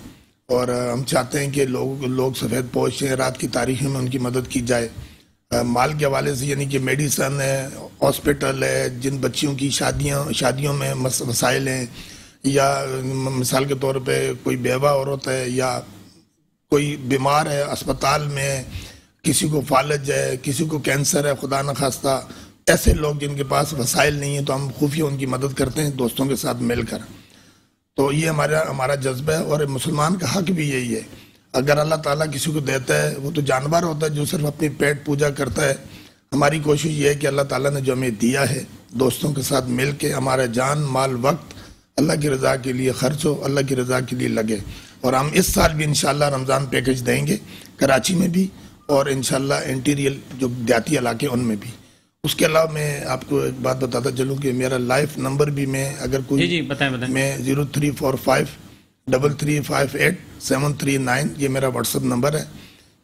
और हम चाहते हैं कि लोग लोग सफ़ेद पहुँचें हैं रात की तारीख में उनकी मदद की जाए आ, माल के हवाले से यानी कि मेडिसन है हॉस्पिटल है जिन बच्चियों की शादियाँ शादियों में मसाइल हैं या मिसाल के तौर पे कोई बेवा औरत है या कोई बीमार है अस्पताल में किसी को फालज है किसी को कैंसर है खुदा न खास्ता ऐसे लोग जिनके पास वसाइल नहीं है तो हम खुफिया उनकी मदद करते हैं दोस्तों के साथ मिलकर तो ये हमारा हमारा जज्बा है और मुसलमान का हक भी यही है अगर अल्लाह ताला किसी को देता है वो तो जानवर होता है जो सिर्फ अपनी पेट पूजा करता है हमारी कोशिश ये है कि अल्लाह ताला ने जो हमें दिया है दोस्तों के साथ मिल के हमारा जान माल वक्त अल्लाह की रज़ा के लिए खर्च हो अल्लाह की रज़ा के लिए लगे और हम इस साल भी इन रमज़ान पैकेज देंगे कराची में भी और इन इंटीरियर जो देहाती इलाके उनमें भी उसके अलावा मैं आपको एक बात बताता चलूँ कि मेरा लाइफ नंबर भी मैं अगर कोई जी जी बताएं बताएं मैं zero three four five double three five eight seven three nine ये मेरा व्हाट्सअप नंबर है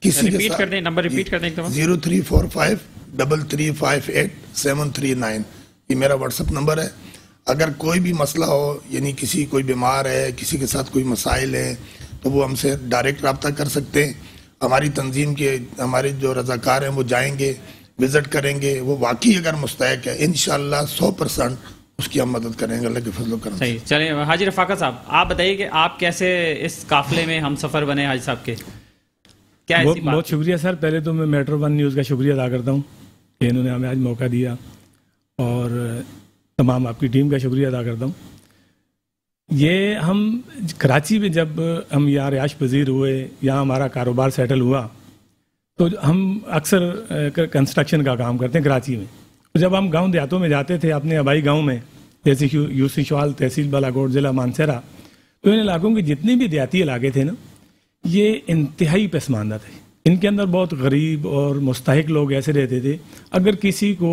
किसी के साथ कर दें नंबर रिपीट कर दें zero three four five double three five eight seven three nine ये मेरा व्हाट्सअप नंबर है अगर कोई भी मसला हो यानी किसी कोई बीमार है किसी के साथ कोई मसाइल है तो वो हमसे डायरेक्ट रबता कर सकते हैं हमारी तंजीम के हमारे जो रजाकार हैं वो जाएंगे विज़िट करेंगे वो वाकई अगर मुस्तक है इन सौ परसेंट उसकी हम मदद करेंगे अल्लाह के फजल करम सही चलिए हाजी साहब आप बताइए कि आप कैसे इस काफिले में हम सफ़र बने हाजिर साहब के क्या बहुत, बहुत शुक्रिया सर पहले तो मैं मेट्रो वन न्यूज़ का शुक्रिया अदा करता हूँ कि इन्होंने हमें आज मौका दिया और तमाम आपकी टीम का शुक्रिया अदा करता हूँ ये हम कराची में जब हम यहाँ रियाश पजीर हुए यहाँ हमारा कारोबार सेटल हुआ तो हम अक्सर कंस्ट्रक्शन का काम करते हैं कराची में तो जब हम गांव देहातों में जाते थे अपने आबाई गांव में जैसे यूसी शवाल तहसील बालाकोट ज़िला मानसरा तो इन इलाकों के जितने भी देहाती इलाके थे ना ये इंतहाई पसमानदा थे इनके अंदर बहुत गरीब और मुस्तक लोग ऐसे रहते थे अगर किसी को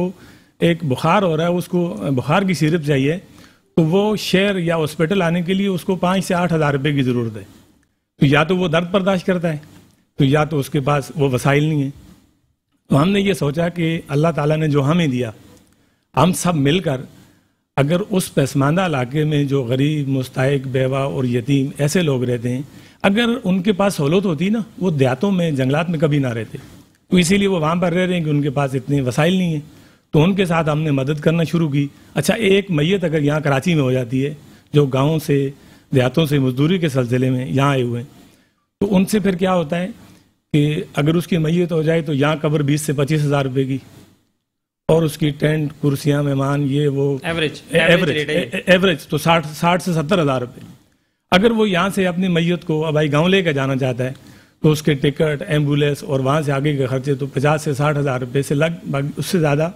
एक बुखार हो रहा है उसको बुखार की सिरप चाहिए तो वो शहर या हॉस्पिटल आने के लिए उसको पाँच से आठ हज़ार रुपये की ज़रूरत है तो या तो वो दर्द बर्दाश्त करता है तो या तो उसके पास वो वसाइल नहीं है तो हमने ये सोचा कि अल्लाह ताला ने जो हमें दिया हम सब मिलकर अगर उस पसमानदा इलाके में जो गरीब मुस्ताक बेवा और यतीम ऐसे लोग रहते हैं अगर उनके पास सहूलत होती ना वो देहातों में जंगलात में कभी ना रहते तो इसीलिए वो वहाँ पर रह रहे हैं कि उनके पास इतने वसाइल नहीं हैं तो उनके साथ हमने मदद करना शुरू की अच्छा एक मैयत अगर यहाँ कराची में हो जाती है जो गाँव से देहातों से मजदूरी के सिलसिले में यहाँ आए हुए हैं तो उनसे फिर क्या होता है कि अगर उसकी मैत हो जाए तो यहाँ कबर बीस से पच्चीस हज़ार रुपये की और उसकी टेंट कुर्सियाँ मेहमान ये वो एवरेज एवरेज एवरेज तो साठ साठ से सत्तर हज़ार रुपये अगर वो यहाँ से अपनी मैयत को अब भाई गाँव लेकर जाना चाहता है तो उसके टिकट एम्बुलेंस और वहाँ से आगे के खर्चे तो पचास से साठ हज़ार रुपये से लगभग उससे ज़्यादा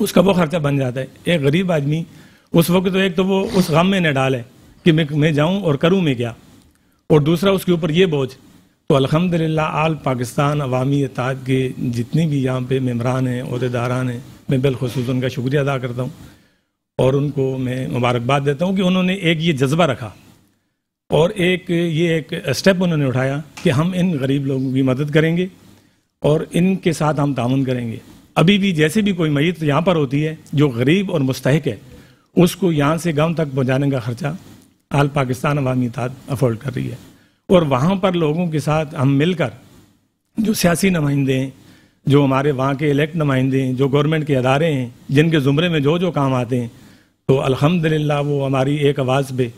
उसका वो खर्चा बन जाता है एक गरीब आदमी उस वक्त तो एक तो वो उस गम में न डाले कि मैं मैं जाऊँ और करूँ मैं क्या और दूसरा उसके ऊपर ये बोझ तो अलहमदिल्ला आल पाकिस्तान अवामी इताद के जितने भी यहाँ पे मम्बरान हैं अहदेदारान हैं मैं बिलखसूस उनका शुक्रिया अदा करता हूँ और उनको मैं मुबारकबाद देता हूँ कि उन्होंने एक ये जज्बा रखा और एक ये एक स्टेप उन्होंने उठाया कि हम इन गरीब लोगों की मदद करेंगे और इनके साथ हम तान करेंगे अभी भी जैसे भी कोई मैत यहाँ पर होती है जो गरीब और मुस्तक है उसको यहाँ से गाँव तक पहुँचाने का खर्चा आल पाकिस्तान अवामी इतिहाद अफोर्ड कर रही है और वहाँ पर लोगों के साथ हम मिलकर जो सियासी नुमाइंदे हैं जो हमारे वहाँ के इलेक्ट नुमाइंदे हैं जो गवर्नमेंट के अदारे हैं जिनके ज़ुमरे में जो जो काम आते हैं तो अलहमदिल्ला वो हमारी एक आवाज़ पे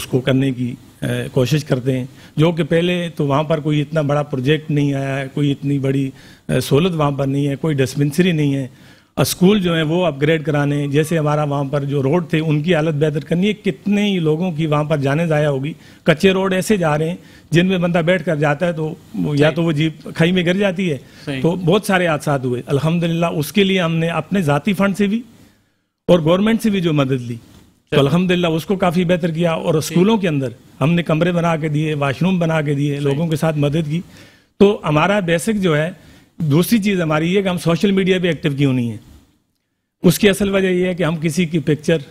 उसको करने की कोशिश करते हैं जो कि पहले तो वहाँ पर कोई इतना बड़ा प्रोजेक्ट नहीं आया है कोई इतनी बड़ी सहूलत वहाँ पर नहीं है कोई डिस्पेंसरी नहीं है स्कूल जो है वो अपग्रेड कराने जैसे हमारा वहाँ पर जो रोड थे उनकी हालत बेहतर करनी है कितने ही लोगों की वहाँ पर जाने जाया होगी कच्चे रोड ऐसे जा रहे हैं जिनमें बंदा बैठ कर जाता है तो या तो वो जीप खाई में गिर जाती है तो बहुत सारे हादसा हुए अल्हम्दुलिल्लाह उसके लिए हमने अपने ज़ाती फंड से भी और गवर्नमेंट से भी जो मदद ली तो अलहमदिल्ला उसको काफ़ी बेहतर किया और स्कूलों के अंदर हमने कमरे बना के दिए वाशरूम बना के दिए लोगों के साथ मदद की तो हमारा बेसिक जो है दूसरी चीज़ हमारी ये कि हम सोशल मीडिया पे एक्टिव क्यों नहीं है उसकी असल वजह ये है कि हम किसी की पिक्चर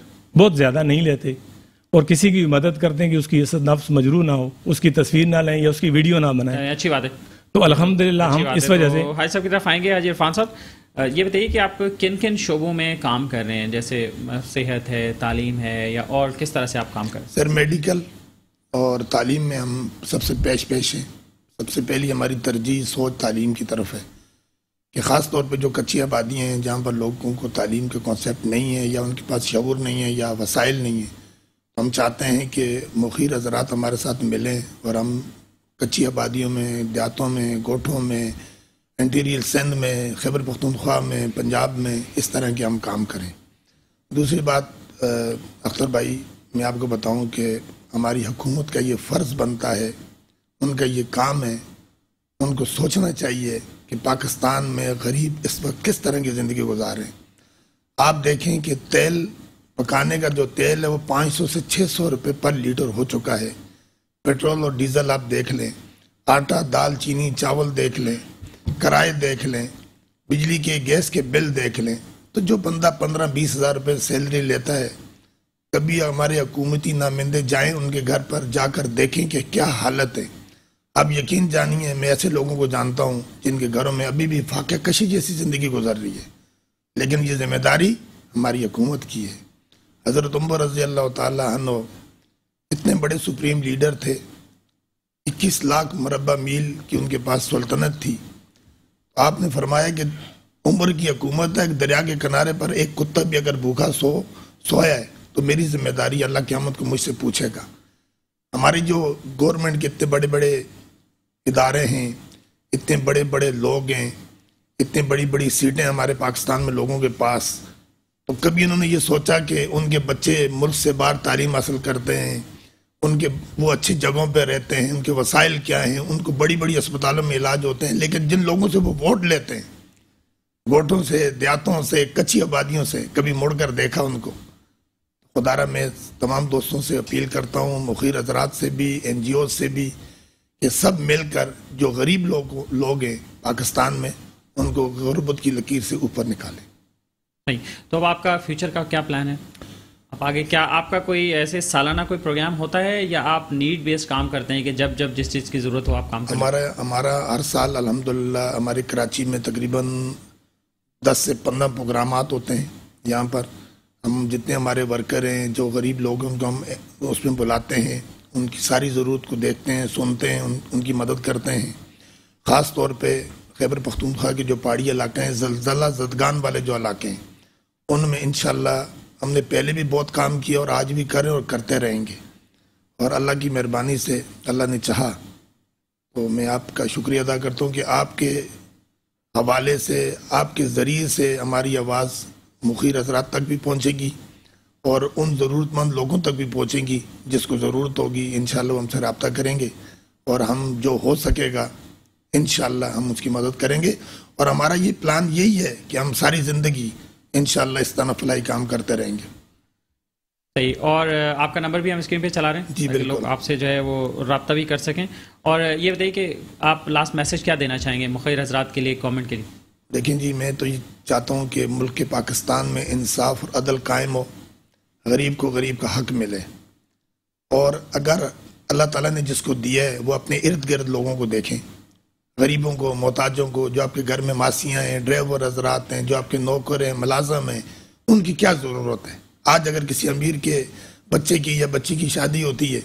बहुत ज़्यादा नहीं लेते और किसी की मदद करते हैं कि उसकी इस नफ्स मजरू ना हो उसकी तस्वीर ना लें या उसकी वीडियो ना बनाए अच्छी बात है तो अलहमदिल्ला हम इस वजह से हाई तो साहब की तरफ आएंगे आज इरफान साहब ये बताइए कि आप किन किन शोबों में काम कर रहे हैं जैसे सेहत है तालीम है या और किस तरह से आप काम कर रहे हैं सर मेडिकल और तालीम में हम सबसे पेश पेश हैं सबसे पहली हमारी तरजीह सोच तालीम की तरफ है कि ख़ास तौर पे जो कच्ची आबादियाँ हैं जहाँ पर लोगों को तालीम के कॉन्सेप्ट नहीं है या उनके पास शूर नहीं है या वसाइल नहीं है हम चाहते हैं कि मुखीर हजरात हमारे साथ मिलें और हम कच्ची आबादियों में देहातों में गोठों में इंटीरियर सिंध में खैबर पख्तनख्वा में पंजाब में इस तरह के हम काम करें दूसरी बात अख्तर भाई मैं आपको बताऊं कि हमारी हुकूमत का ये फ़र्ज़ बनता है उनका ये काम है उनको सोचना चाहिए कि पाकिस्तान में गरीब इस वक्त किस तरह की ज़िंदगी हैं आप देखें कि तेल पकाने का जो तेल है वो 500 से 600 रुपये पर लीटर हो चुका है पेट्रोल और डीज़ल आप देख लें आटा दाल चीनी चावल देख लें किराए देख लें बिजली के गैस के बिल देख लें तो जो बंदा पंद्रह बीस हज़ार रुपये सैलरी लेता है कभी हमारे हकूमती नामिंदे जाएं उनके घर पर जाकर देखें कि क्या हालत है आप यकीन जानिए मैं ऐसे लोगों को जानता हूँ जिनके घरों में अभी भी फाके कशी जैसी ज़िंदगी गुजर रही है लेकिन ये जिम्मेदारी हमारी हुकूमत की है हज़रत उम्र रज़ी अल्लाह तनो इतने बड़े सुप्रीम लीडर थे इक्कीस लाख मरबा मील की उनके पास सल्तनत थी आपने फरमाया कि उम्र की हकूमत है दरिया के किनारे पर एक कुत्ता भी अगर भूखा सो सोया है तो मेरी जिम्मेदारी अल्लाह क्यामत को मुझसे पूछेगा हमारी जो गवर्नमेंट के इतने बड़े बड़े इदारे हैं इतने बड़े बड़े लोग हैं इतनी बड़ी बड़ी सीटें हमारे पाकिस्तान में लोगों के पास तो कभी उन्होंने ये सोचा कि उनके बच्चे मुल्क से बाहर तालीम हासिल करते हैं उनके वो अच्छी जगहों पर रहते हैं उनके वसाइल क्या हैं उनको बड़ी बड़ी अस्पतालों में इलाज होते हैं लेकिन जिन लोगों से वो वोट लेते हैं वोटों से देहातों से कच्ची आबादियों से कभी मुड़कर देखा उनको खुदारा मैं तमाम दोस्तों से अपील करता हूँ मुखिर हजरात से भी एन से भी ये सब मिलकर जो गरीब लोग लोग हैं पाकिस्तान में उनको गुरबत की लकीर से ऊपर निकालें नहीं तो अब आपका फ्यूचर का क्या प्लान है अब आगे क्या आपका कोई ऐसे सालाना कोई प्रोग्राम होता है या आप नीड बेस्ड काम करते हैं कि जब जब जिस चीज़ की ज़रूरत हो आप काम करते हमारा हमारा हर साल अलहमदिल्ला हमारे कराची में तकरीबन दस से पंद्रह प्रोग्राम होते हैं यहाँ पर हम जितने हमारे वर्कर हैं जो गरीब लोग हैं उनको हम उसमें बुलाते हैं उनकी सारी ज़रूरत को देखते हैं सुनते हैं उन, उनकी मदद करते हैं ख़ास तौर पर खैबर पख्तूनख्वा के जो पहाड़ी इलाके हैं जलजला जदगान वाले जो इलाके हैं उनमें इन हमने पहले भी बहुत काम किया और आज भी करें और करते रहेंगे और अल्लाह की मेहरबानी से अल्लाह ने चाहा तो मैं आपका शुक्रिया अदा करता हूँ कि आपके हवाले से आपके ज़रिए से हमारी आवाज़ मुखीर हजरात तक भी पहुँचेगी और उन ज़रूरतमंद लोगों तक भी पहुँचेंगी जिसको ज़रूरत होगी इन हमसे रबता करेंगे और हम जो हो सकेगा इन हम उसकी मदद करेंगे और हमारा ये प्लान यही है कि हम सारी ज़िंदगी इनशाला इस तरह फलाई काम करते रहेंगे सही और आपका नंबर भी हम स्क्रीन पे चला रहे हैं जी बिल्कुल आपसे जो है वो रबता भी कर सकें और ये बताइए कि आप लास्ट मैसेज क्या देना चाहेंगे मुखिर हजरात के लिए गवर्नमेंट के लिए देखिए जी मैं तो ये चाहता हूँ कि मुल्क के पाकिस्तान में इंसाफ और अदल कायम हो गरीब को गरीब का हक मिले और अगर अल्लाह ताला ने जिसको दिया है वो अपने इर्द गिर्द लोगों को देखें गरीबों को मोहताजों को जो आपके घर में मासियाँ हैं ड्राइवर हजरात हैं जो आपके नौकर हैं मुलाजम हैं उनकी क्या ज़रूरत है आज अगर किसी अमीर के बच्चे की या बच्ची की शादी होती है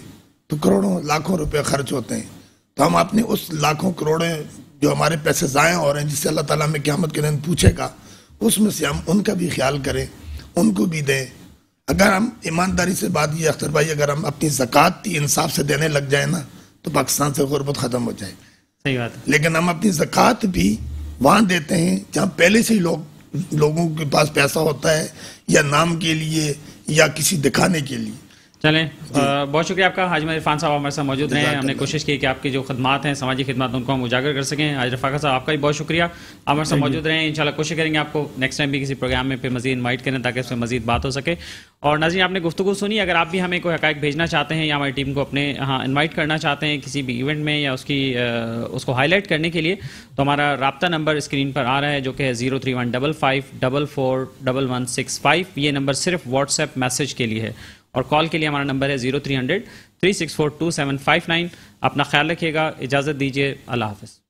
तो करोड़ों लाखों रुपये खर्च होते हैं तो हम अपने उस लाखों करोड़ों जो हमारे पैसे ज़ाय हो रहे हैं जिससे अल्लाह ताली में क्यामत के दिन पूछेगा उसमें से हम उनका भी ख्याल करें उनको भी दें अगर हम ईमानदारी से बात ये अख्तर भाई अगर हम अपनी ज़क़़त इंसाफ से देने लग जाए ना तो पाकिस्तान से गुरबत ख़त्म हो जाए सही बात है लेकिन हम अपनी जक़ात भी वहाँ देते हैं जहाँ पहले से ही लोग लोगों के पास पैसा होता है या नाम के लिए या किसी दिखाने के लिए चलें बहुत शुक्रिया आपका हाजिम इरफान साहब हमारे साथ मौजूद रहे हमने कोशिश की कि आपकी जो खदमात हैं सामाजिक खदमात उनको हम उजागर कर सकें आज रफाका साहब आपका भी बहुत शुक्रिया हमारे साथ मौजूद रहे इंशाल्लाह कोशिश करेंगे आपको नेक्स्ट टाइम भी किसी प्रोग्राम में फिर मजीद इन्वाइट करें ताकि उसमें मजीद बात हो सके और नाजी आपने गुफ्तु सुनी अगर आप भी हमें कोई हकायक भेजना चाहते हैं या हमारी टीम को अपने हाँ इन्वाइट करना चाहते हैं किसी भी इवेंट में या उसकी उसको हाईलाइट करने के लिए तो हमारा रबता नंबर स्क्रीन पर आ रहा है जो कि है zero three one double five double four double one six five ये नंबर सिर्फ व्हाट्सएप मैसेज के लिए है और कॉल के लिए हमारा नंबर है zero three hundred three six four two seven five nine अपना ख्याल रखिएगा इजाज़त दीजिए अल्लाह हाफिज़